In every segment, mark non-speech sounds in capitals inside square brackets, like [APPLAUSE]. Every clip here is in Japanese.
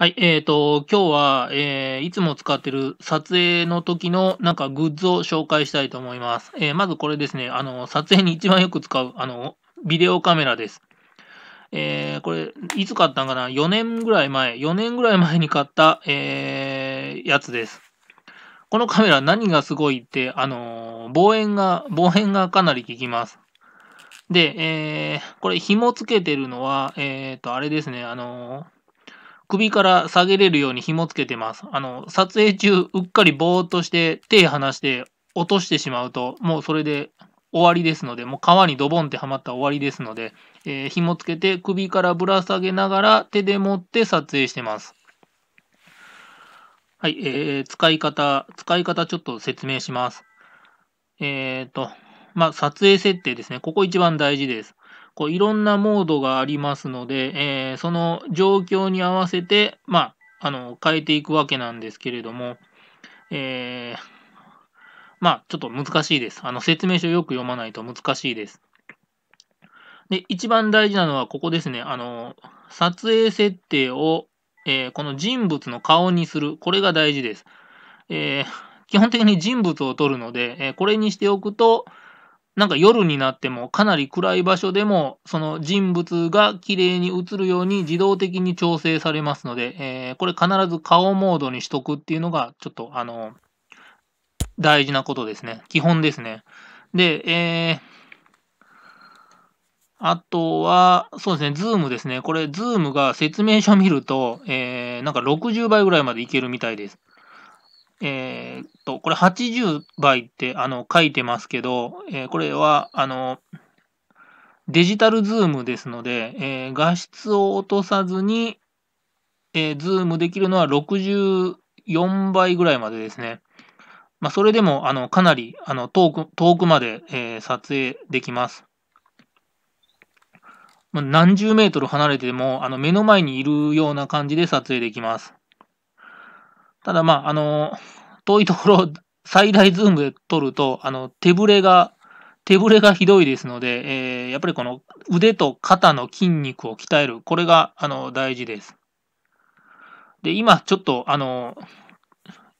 はい、えっ、ー、と、今日は、えー、いつも使ってる撮影の時のなんかグッズを紹介したいと思います。えー、まずこれですね、あの、撮影に一番よく使う、あの、ビデオカメラです。えー、これ、いつ買ったんかな ?4 年ぐらい前、4年ぐらい前に買った、えー、やつです。このカメラ何がすごいって、あの、望遠が、望遠がかなり効きます。で、えー、これ紐付けてるのは、えっ、ー、と、あれですね、あのー首から下げれるように紐つけてます。あの、撮影中、うっかりぼーっとして手離して落としてしまうと、もうそれで終わりですので、もう川にドボンってはまった終わりですので、えー、紐つけて首からぶら下げながら手で持って撮影してます。はい、えー、使い方、使い方ちょっと説明します。えっ、ー、と、まあ、撮影設定ですね。ここ一番大事です。こういろんなモードがありますので、えー、その状況に合わせて、まあ、あの、変えていくわけなんですけれども、えー、まあ、ちょっと難しいです。あの、説明書よく読まないと難しいです。で、一番大事なのはここですね。あの、撮影設定を、えー、この人物の顔にする。これが大事です。えー、基本的に人物を撮るので、えー、これにしておくと、なんか夜になってもかなり暗い場所でもその人物が綺麗に映るように自動的に調整されますので、えー、これ必ず顔モードにしとくっていうのがちょっとあの、大事なことですね。基本ですね。で、えー、あとは、そうですね、ズームですね。これ、ズームが説明書見ると、えー、なんか60倍ぐらいまでいけるみたいです。えー、っと、これ80倍ってあの書いてますけど、えー、これはあのデジタルズームですので、えー、画質を落とさずに、えズームできるのは64倍ぐらいまでですね。まあ、それでもあのかなりあの遠く遠くまで、え撮影できます。まあ、何十メートル離れてもあの目の前にいるような感じで撮影できます。ただ、まあ、あの、遠いところ、最 [LAUGHS] 大ズームで撮ると、あの、手ぶれが、手ぶれがひどいですので、えー、やっぱりこの腕と肩の筋肉を鍛える、これが、あの、大事です。で、今、ちょっと、あの、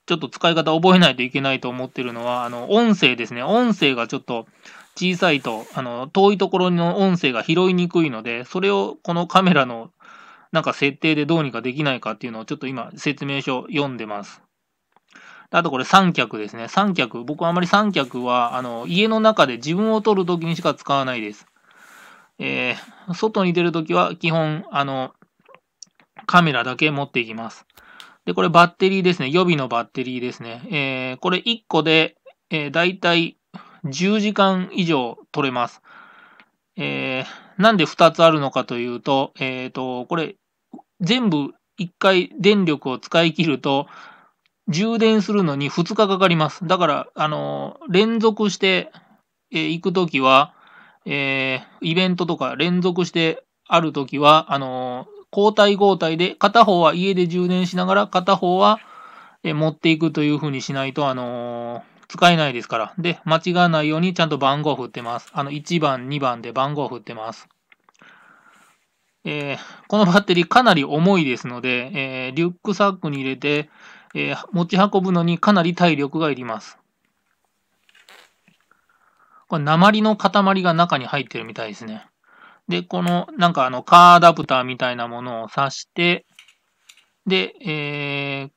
ちょっと使い方覚えないといけないと思ってるのは、あの、音声ですね。音声がちょっと小さいと、あの、遠いところの音声が拾いにくいので、それをこのカメラのなんか設定でどうにかできないかっていうのをちょっと今説明書読んでます。あとこれ三脚ですね。三脚。僕はあまり三脚は、あの、家の中で自分を撮るときにしか使わないです。えー、外に出るときは基本、あの、カメラだけ持っていきます。で、これバッテリーですね。予備のバッテリーですね。えー、これ1個で、えー、だいたい10時間以上撮れます。えー、なんで2つあるのかというと、えっ、ー、と、これ全部一回電力を使い切ると、充電するのに2日かかります。だから、あの連続して、えー、行くときは、えー、イベントとか連続してあるときは、あの交代交代で、片方は家で充電しながら、片方は、え持っていくというふうにしないと、あの使えないですから。で、間違わないようにちゃんと番号振ってます。あの、1番、2番で番号振ってます。えー、このバッテリーかなり重いですので、えー、リュックサックに入れて、えー、持ち運ぶのにかなり体力がいります。これ、鉛の塊が中に入ってるみたいですね。で、この、なんかあの、カーアダプターみたいなものを挿して、で、えー、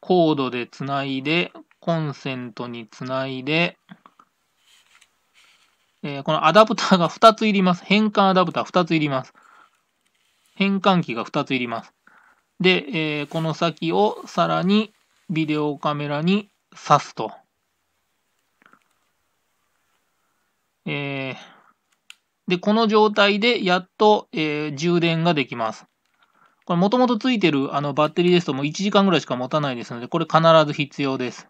コードでつないで、コンセントにつないで、えー、このアダプターが2ついります。変換アダプター2ついります。変換器が2ついります。で、えー、この先をさらにビデオカメラに挿すと。えー、で、この状態でやっと、えー、充電ができます。これもともとついてるあのバッテリーですともう1時間ぐらいしか持たないですので、これ必ず必要です。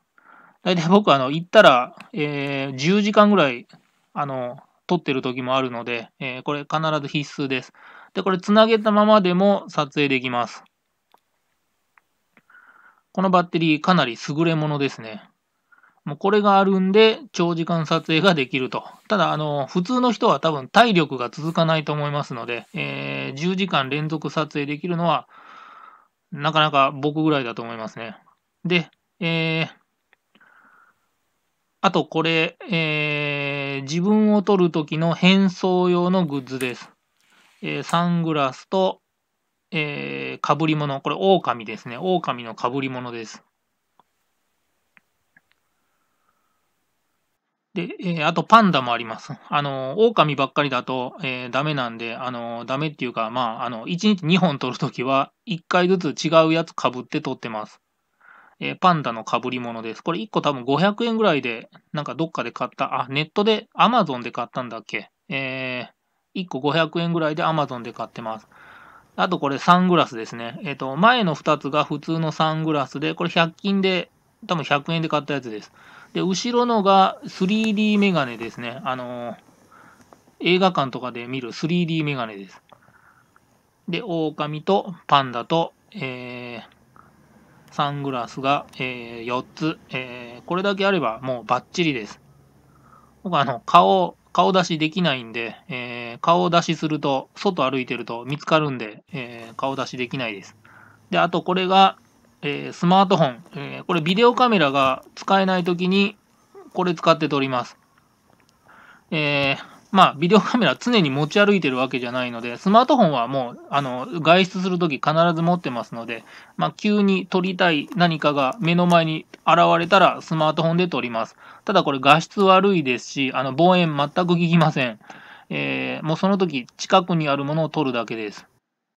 大体僕あの行ったら、えー、10時間ぐらいあの撮ってる時もあるので、えー、これ必ず必須です。で、これつなげたままでも撮影できます。このバッテリーかなり優れものですね。もうこれがあるんで長時間撮影ができると。ただ、あの、普通の人は多分体力が続かないと思いますので、えー、10時間連続撮影できるのはなかなか僕ぐらいだと思いますね。で、えー、あとこれ、えー、自分を撮る時の変装用のグッズです。えー、サングラスと、えー、被り物。これ、狼ですね。狼の被り物です。で、えー、あとパンダもあります。あの、狼ばっかりだと、えー、ダメなんで、あの、ダメっていうか、まあ、あの、1日2本取るときは、1回ずつ違うやつ被って取ってます。えー、パンダの被り物です。これ1個多分500円ぐらいで、なんかどっかで買った、あ、ネットで、アマゾンで買ったんだっけ。えー、1個500円ぐらいで Amazon で買ってます。あとこれサングラスですね。えっ、ー、と、前の2つが普通のサングラスで、これ100均で、多分100円で買ったやつです。で、後ろのが 3D メガネですね。あのー、映画館とかで見る 3D メガネです。で、狼とパンダと、えー、サングラスが、えー、4つ、えー、これだけあればもうバッチリです。僕あの、顔、顔出しできないんで、えー、顔出しすると、外歩いてると見つかるんで、えー、顔出しできないです。で、あとこれが、えー、スマートフォン、えこれビデオカメラが使えないときに、これ使って撮ります。えまあ、ビデオカメラ常に持ち歩いてるわけじゃないので、スマートフォンはもう、あの、外出するとき必ず持ってますので、まあ、急に撮りたい何かが目の前に現れたら、スマートフォンで撮ります。ただこれ画質悪いですし、あの、望遠全く効きません。えー、もうその時近くにあるものを撮るだけです。